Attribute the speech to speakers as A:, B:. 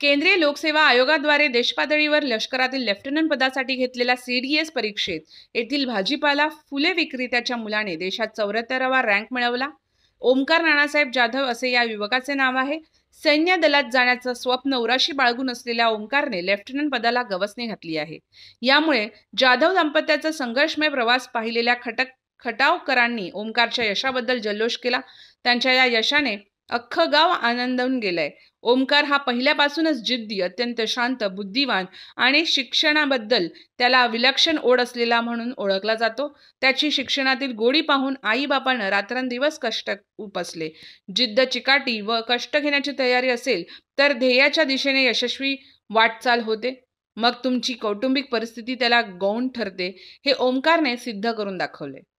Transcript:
A: केंद्रीय लोकसेवा आयोगाद्वारे देशपातळीवर लष्करातील लेफ्टनंट पदासाठी घेतलेल्या सीडीएस परीक्षेत येथील भाजीपाला फुले विक्रेत्याच्या मुलाने देशात चौऱ्याहत्तरावा रँक मिळवला ओमकार नानासाहेब जाधव असे या युवकाचे नाव आहे सैन्य दलात जाण्याचं स्वप्न उराशी बाळगून असलेल्या ओंकारने लेफ्टनंट पदाला गवसणी घातली आहे यामुळे जाधव दाम्पत्याचा संघर्षमय प्रवास पाहिलेल्या खटक खटावकरांनी ओंकारच्या यशाबद्दल जल्लोष केला त्यांच्या या यशाने अख्खं गाव आनंदून गेलंय ओमकार हा पहिल्यापासूनच जिद्दी अत्यंत शांत बुद्धिवान आणि शिक्षणाबद्दल त्याला विलक्षण ओढ असलेला म्हणून ओळखला जातो त्याची शिक्षणातील गोडी पाहून आईबापानं रात्रंदिवस कष्ट उपसले जिद्द चिकाटी व कष्ट घेण्याची तयारी असेल तर ध्येयाच्या दिशेने यशस्वी वाटचाल होते मग तुमची कौटुंबिक परिस्थिती त्याला गौण ठरते हे ओमकारने सिद्ध करून दाखवले